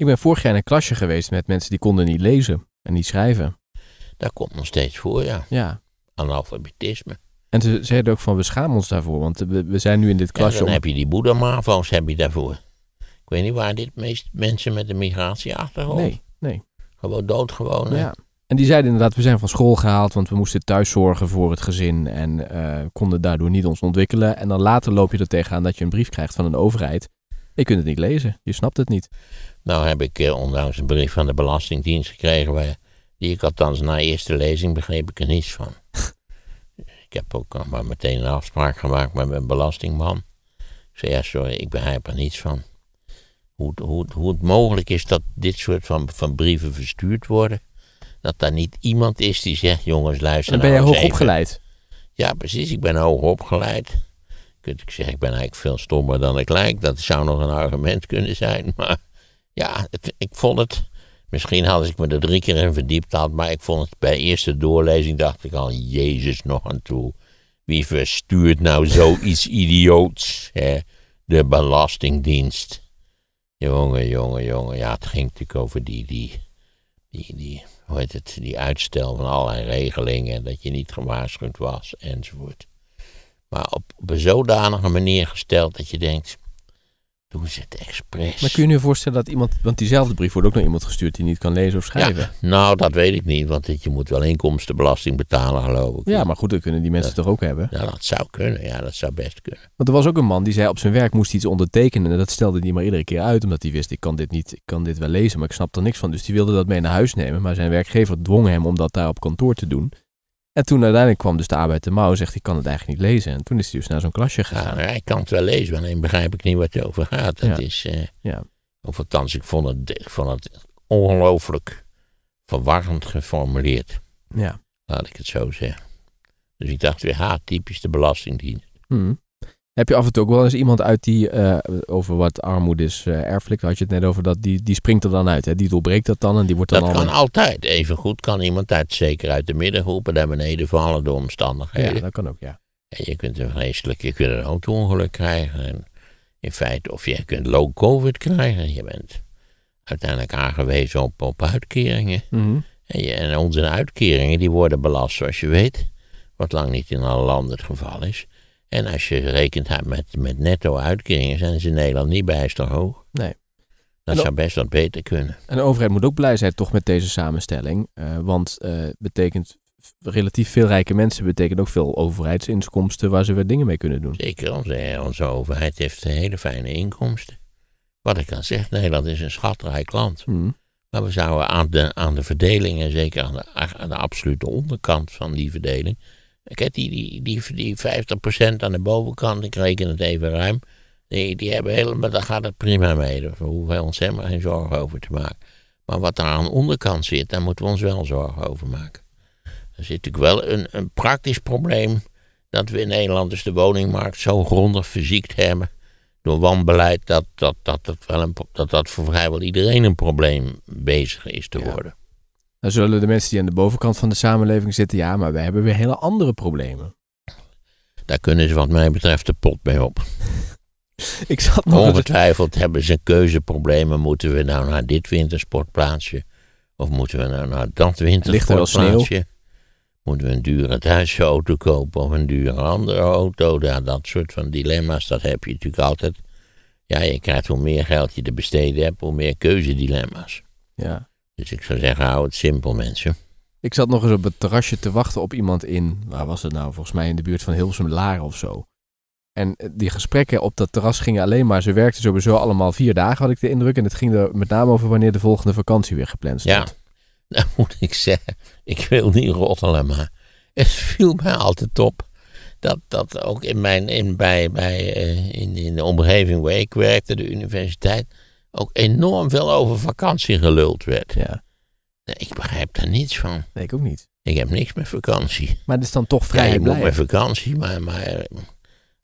Ik ben vorig jaar in een klasje geweest met mensen die konden niet lezen en niet schrijven. Dat komt nog steeds voor, ja. Ja. Analfabetisme. En ze zeiden ook van, we schamen ons daarvoor, want we, we zijn nu in dit klasje. Ja, dan heb je die boeddha marvels heb je daarvoor. Ik weet niet waar dit meest mensen met een migratieachtergrond. Nee, nee. Gewoon doodgewoon. Ja. En die zeiden inderdaad, we zijn van school gehaald, want we moesten thuis zorgen voor het gezin en eh, konden daardoor niet ons ontwikkelen. En dan later loop je er tegenaan dat je een brief krijgt van een overheid je kunt het niet lezen. Je snapt het niet. Nou heb ik eh, ondanks een brief van de Belastingdienst gekregen. Waar, die ik althans na eerste lezing begreep ik er niets van. ik heb ook maar meteen een afspraak gemaakt met mijn belastingman. Ik zei, ja sorry, ik begrijp er niets van. Hoe, hoe, hoe het mogelijk is dat dit soort van, van brieven verstuurd worden. Dat daar niet iemand is die zegt, jongens luister en ben nou je hoog opgeleid. Ja precies, ik ben hoog opgeleid ik zeggen, ik ben eigenlijk veel stommer dan ik lijk. Dat zou nog een argument kunnen zijn. Maar ja, ik vond het. Misschien had ik me er drie keer in verdiept had, maar ik vond het bij eerste doorlezing dacht ik al, Jezus nog aan toe. Wie verstuurt nou zoiets idioots? Hè? De Belastingdienst. Jongen, jongen, jongen. Ja, het ging natuurlijk over die, die, die, die, hoe heet het, die uitstel van allerlei regelingen. Dat je niet gewaarschuwd was enzovoort maar op, op een zodanige manier gesteld dat je denkt, doen ze het expres. Maar kun je je voorstellen dat iemand, want diezelfde brief wordt ook naar iemand gestuurd die niet kan lezen of schrijven? Ja, nou, dat weet ik niet, want je moet wel inkomstenbelasting betalen, geloof ik. Ja, maar goed, dat kunnen die mensen toch ook hebben? Nou, dat zou kunnen, ja, dat zou best kunnen. Want er was ook een man die zei op zijn werk moest iets ondertekenen en dat stelde hij maar iedere keer uit, omdat hij wist, ik kan dit niet, ik kan dit wel lezen, maar ik snap er niks van. Dus die wilde dat mee naar huis nemen, maar zijn werkgever dwong hem om dat daar op kantoor te doen. En toen uiteindelijk kwam dus de arbeid de mouw, zegt ik kan het eigenlijk niet lezen. En toen is hij dus naar zo'n klasje gegaan. Ja, ik kan het wel lezen, alleen begrijp ik niet wat het over gaat. Dat is, eh, ja. Of althans, ik vond het, vond het ongelooflijk verwarrend geformuleerd. Ja. Laat ik het zo zeggen. Dus ik dacht weer, ha, typisch de Belastingdienst. Hmm. Heb je af en toe ook wel eens iemand uit die, eh, over wat armoede is uh, eh, erfelijk, had je het net over, dat die, die springt er dan uit. Hè? Die doorbreekt dat dan en die wordt dan... Dat kan altijd. Even goed kan iemand uit, zeker uit de middengroepen, naar beneden vallen door omstandigheden. Ja, dat kan ook, ja. En je kunt een vreselijk, je kunt een auto-ongeluk krijgen. En in feite, of je kunt low covid krijgen. Je bent uiteindelijk aangewezen op, op uitkeringen. Mhm. en, je, en onze uitkeringen, die worden belast zoals je weet. Wat lang niet in alle landen het geval is. En als je rekent met, met netto uitkeringen, zijn ze in Nederland niet bijster hoog. Nee. Dat zou best wat beter kunnen. En de overheid moet ook blij zijn toch met deze samenstelling. Eh, want uh, betekent relatief veel rijke mensen betekent ook veel overheidsinkomsten waar ze weer dingen mee kunnen doen. Zeker, onze, onze overheid heeft hele fijne inkomsten. Wat ik al zeg, Nederland is een schatrijk land. Hmm. Maar we zouden aan de, aan de verdeling en zeker aan de, aan de absolute onderkant van die verdeling ik heb die, die, die, die 50% aan de bovenkant, ik reken het even ruim. Die, die hebben helemaal, daar gaat het prima mee. Daar hoeven we ons helemaal geen zorgen over te maken. Maar wat daar aan de onderkant zit, daar moeten we ons wel zorgen over maken. Er zit natuurlijk wel een, een praktisch probleem dat we in Nederland dus de woningmarkt zo grondig verziekt hebben door wanbeleid dat dat, dat, dat, wel een, dat, dat voor vrijwel iedereen een probleem bezig is te worden. Dan zullen de mensen die aan de bovenkant van de samenleving zitten, ja, maar wij hebben weer hele andere problemen. Daar kunnen ze wat mij betreft de pot mee op. ik zat Ongetwijfeld hebben ze keuzeproblemen. Moeten we nou naar dit wintersportplaatsje? Of moeten we nou naar dat wintersportplaatsje? Moeten we een dure thuisauto kopen of een dure andere auto? Ja, dat soort van dilemma's, dat heb je natuurlijk altijd. Ja, je krijgt hoe meer geld je te besteden hebt, hoe meer keuzedilemma's. Ja. Dus ik zou zeggen, hou het simpel, mensen. Ik zat nog eens op het terrasje te wachten op iemand in, waar was het nou? Volgens mij in de buurt van Hilversum Laren of zo. En eh, die gesprekken op dat terras gingen alleen maar, ze werkten sowieso allemaal vier dagen, had ik de indruk. En het ging er met name over wanneer de volgende vakantie weer gepland stond. Ja, nou moet ik zeggen, ik wil niet roddelen, maar het viel mij altijd op. Dat, dat ook in mijn, in, bij, bij, eh, in, in de omgeving waar ik werkte, de universiteit, ook enorm veel over vakantie geluld werd. Ja. ik begrijp daar niets van. Nee, ik ook niet. Ik heb niks met vakantie. Maar het is dan toch vrij ja, ik moet met vakantie, maar, maar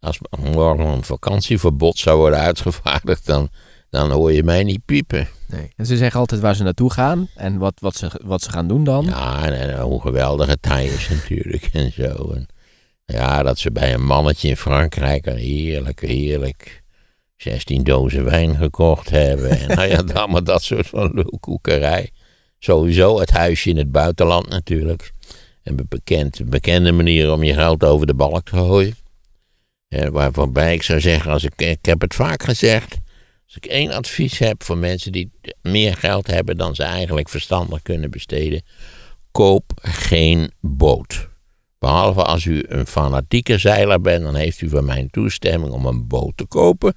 als morgen een vakantieverbod zou worden uitgevaardigd, dan, dan hoor je mij niet piepen. Nee. En ze zeggen altijd waar ze naartoe gaan en wat, wat, ze, wat ze gaan doen dan. Ja, hoe geweldig het is natuurlijk en zo. En, ja, dat ze bij een mannetje in Frankrijk, heerlijk, heerlijk 16 dozen wijn gekocht hebben. En nou ja, allemaal dat soort van lulkoekerij. Sowieso het huisje in het buitenland natuurlijk. Een bekend, bekende manier om je geld over de balk te gooien. En waarbij ik zou zeggen, als ik, ik heb het vaak gezegd. Als ik één advies heb voor mensen die meer geld hebben dan ze eigenlijk verstandig kunnen besteden. Koop geen boot. Behalve als u een fanatieke zeiler bent, dan heeft u van mijn toestemming om een boot te kopen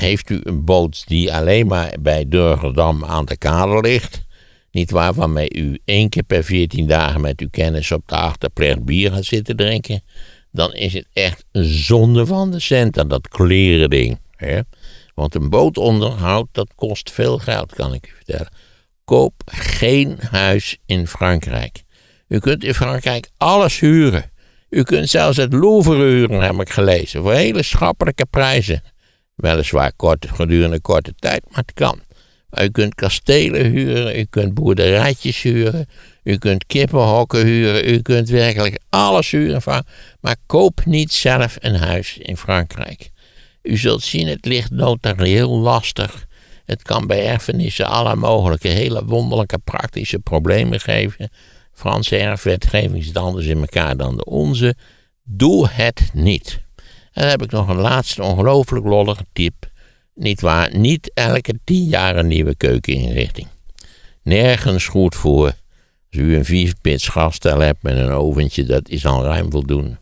heeft u een boot die alleen maar bij Durgerdam aan de kade ligt, niet waar, waarmee u één keer per veertien dagen met uw kennis op de achterplecht bier gaat zitten drinken, dan is het echt een zonde van de cent dat dat ding, Hè? Want een bootonderhoud, dat kost veel geld, kan ik u vertellen. Koop geen huis in Frankrijk. U kunt in Frankrijk alles huren. U kunt zelfs het Louvre huren, heb ik gelezen, voor hele schappelijke prijzen. Weliswaar kort, gedurende korte tijd, maar het kan. u kunt kastelen huren, u kunt boerderijtjes huren, u kunt kippenhokken huren, u kunt werkelijk alles huren. Van, maar koop niet zelf een huis in Frankrijk. U zult zien, het ligt notarieel lastig. Het kan bij erfenissen alle mogelijke, hele wonderlijke praktische problemen geven. Franse erfwetgeving zit anders in elkaar dan de onze. Doe het niet. En dan heb ik nog een laatste ongelooflijk lollige tip. Niet waar, niet elke tien jaar een nieuwe keukeninrichting. Nergens goed voor. Als u een vierpits gasstel hebt met een oventje, dat is al ruim voldoende.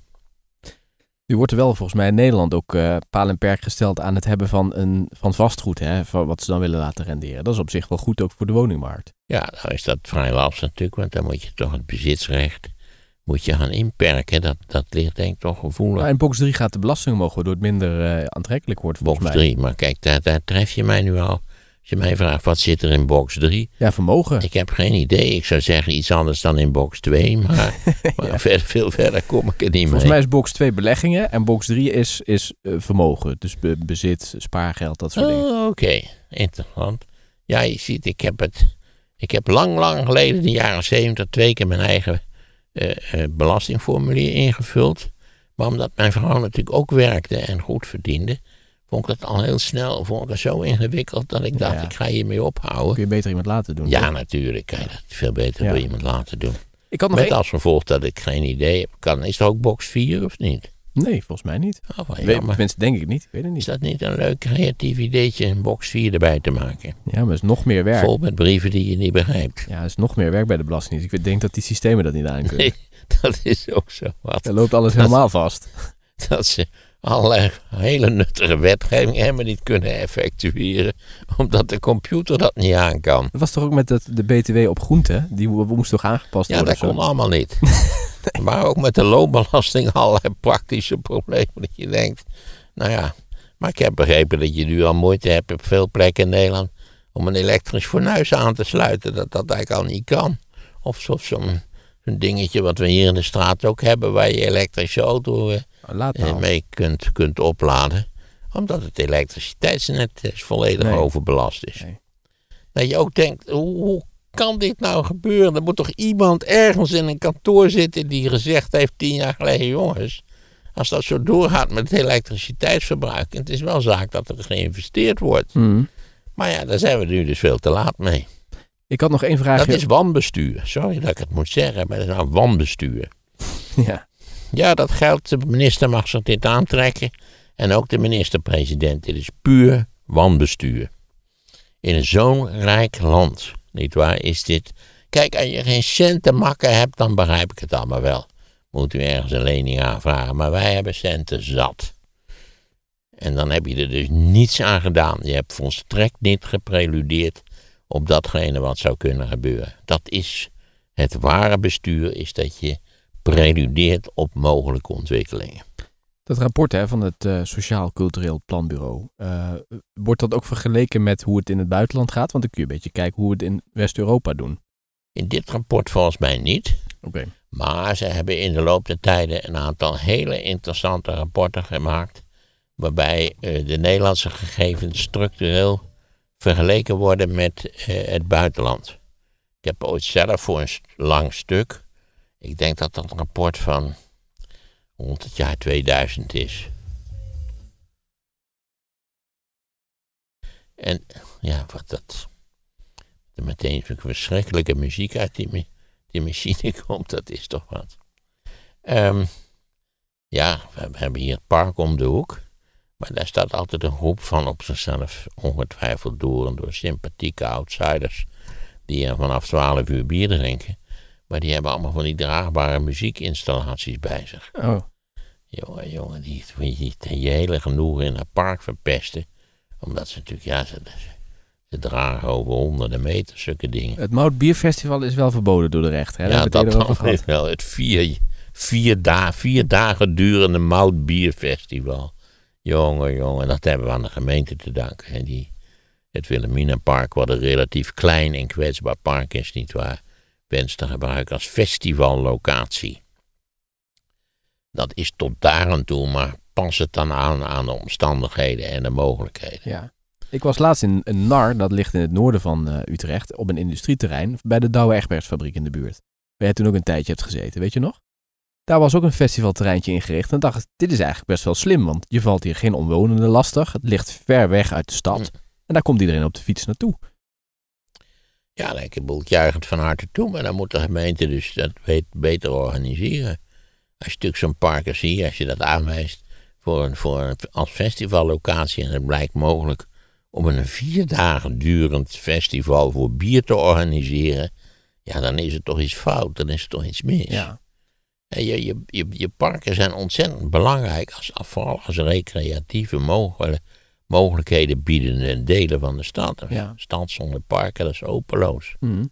U wordt er wel volgens mij in Nederland ook eh, paal en perk gesteld aan het hebben van, een, van vastgoed, hè, van wat ze dan willen laten renderen. Dat is op zich wel goed ook voor de woningmarkt. Ja, dan nou is dat vrij lastig natuurlijk, want dan moet je toch het bezitsrecht moet je gaan inperken. Dat, dat ligt denk ik toch gevoelig. Maar in box 3 gaat de belasting omhoog, waardoor het minder eh, aantrekkelijk wordt volgens box mij. 3, maar kijk, daar, daar tref je mij nu al. Als je mij vraagt, wat zit er in box 3? Ja, vermogen. Ik heb geen idee. Ik zou zeggen iets anders dan in box 2, maar, maar veel verder kom ik er niet Volgens mij is box 2 beleggingen en box 3 is, is eh, vermogen. Dus bezit, spaargeld, dat soort oh, dingen. Oké, interessant. Ja, je ziet, ik heb het... Ik heb lang, lang geleden, in de jaren 70, twee keer mijn eigen eh, eh, belastingformulier ingevuld. Maar omdat mijn vrouw natuurlijk ook werkte en goed verdiende, vond ik dat al heel snel vond ik zo ingewikkeld dat ik dacht, ik ga hiermee ophouden. Kun je beter iemand laten doen? Ja, natuurlijk. Kan je veel beter door iemand laten doen. Ik had nog Met als gevolg dat ik geen idee heb. Kan, is het ook box 4 of niet? Nee, volgens mij niet. Oh, mensen denk ik niet, weet niet. Is dat niet een leuk creatief ideetje, een box 4 erbij te maken? Ja, maar het is nog meer werk. Vol met brieven die je niet begrijpt. Ja, het is nog meer werk bij de Belastingdienst. Ik denk dat die systemen dat niet aankunnen. Nee, dat is ook zo wat. Er loopt alles helemaal vast. Dat ze allerlei hele nuttige wetgeving helemaal niet kunnen effectueren, omdat de computer dat niet aan kan. Dat was toch ook met de BTW op groente, die moest toch aangepast worden? Ja, dat kon allemaal niet. Maar ook met de loonbelasting allerlei praktische problemen dat je denkt, nou ja, maar ik heb begrepen dat je nu al moeite hebt op veel plekken in Nederland om een elektrisch fornuis aan te sluiten, dat dat eigenlijk al niet kan. Of zo'n dingetje wat we hier in de straat ook hebben, waar je elektrische auto eh, Laadpaal. Eh, mee kunt, kunt opladen. Omdat het elektriciteitsnet volledig overbelast is. Dat je ook denkt, hoe, kan dit nou gebeuren? Er moet toch iemand ergens in een kantoor zitten die gezegd heeft tien jaar geleden, jongens, als dat zo doorgaat met het elektriciteitsverbruik, het is wel zaak dat er geïnvesteerd wordt. Mhm. Maar ja, daar zijn we nu dus veel te laat mee. Ik had nog één vraag. Dat is wanbestuur. Sorry dat ik het moet zeggen, maar dat is nou wanbestuur. ja. Ja, dat geldt. De minister mag zich dit aantrekken. En ook de minister-president. Dit is puur wanbestuur. In zo'n rijk land, nietwaar, is dit. Kijk, als je geen centen makken hebt, dan begrijp ik het allemaal wel. Moet u ergens een lening aanvragen. Maar wij hebben centen zat. En dan heb je er dus niets aan gedaan. Je hebt volstrekt niet gepreludeerd op datgene wat zou kunnen gebeuren. Dat is het ware bestuur, is dat je preludeert op mogelijke ontwikkelingen. Dat rapport hè, van het eh, Sociaal Cultureel Planbureau, eh, wordt dat ook vergeleken met hoe het in het buitenland gaat? Want dan kun je een beetje kijken hoe we het in West-Europa doen. In dit rapport volgens mij niet. Oké. Maar ze hebben in de loop der tijden een aantal hele interessante rapporten gemaakt. Waarbij eh, de Nederlandse gegevens structureel vergeleken worden met het buitenland. Ik heb ooit zelf voor een lang stuk ik denk dat dat rapport van rond het jaar 2000 is. En ja, wat dat. Er meteen zo'n verschrikkelijke muziek uit die, die machine komt, dat is toch wat. Ehm, ja, we, we hebben hier het park om de hoek. Maar daar staat altijd een groep van op zichzelf, ongetwijfeld door en door sympathieke outsiders. die er vanaf 12 uur bier drinken. Maar die hebben allemaal van die draagbare muziekinstallaties bij zich. Oh. Jongen, jongen, die, die, die je hele genoegen in het park verpesten. Omdat ze natuurlijk, ja, ze, ze dragen over honderden meter zulke dingen. Het Moutbierfestival is wel verboden door de rechter. Hè? Ja, dat, wel het vier, vier, da vier dagen durende Moutbierfestival. Jongen, jongen, dat hebben we aan de gemeente te danken. Hè? Die, het Wilhelminapark, wat een relatief klein en kwetsbaar park is, nietwaar? wens te gebruiken als festivallocatie. Dat is tot daar aan toe, maar pas het dan aan aan de omstandigheden en de mogelijkheden. Ja. Ik was laatst in een Nar, dat ligt in het noorden van eh, Utrecht, op een industrieterrein bij de Douwe Egbertsfabriek in de buurt. Waar je toen ook een tijdje hebt gezeten, weet je nog? Daar was ook een festivalterreintje ingericht en dacht, dit is eigenlijk best wel slim, want je valt hier geen omwonenden lastig. Het ligt ver weg uit de stad mm. en daar komt iedereen op de fiets naartoe. Ja, lekker het juichend van harte toe, maar dan moet de gemeente dus dat beter organiseren. Als je natuurlijk zo'n park ziet, als je dat aanwijst voor een, voor een, als festivallocatie en het blijkt mogelijk om een vier dagen durend festival voor bier te organiseren, ja, dan is het toch iets fout, dan is het toch iets mis. Ja. En je, je, je, je parken zijn ontzettend belangrijk, als, vooral als recreatieve mogelijkheden mogelijkheden bieden en delen van de stad. Ja. Stad zonder parken, dat is opeloos. Mhm.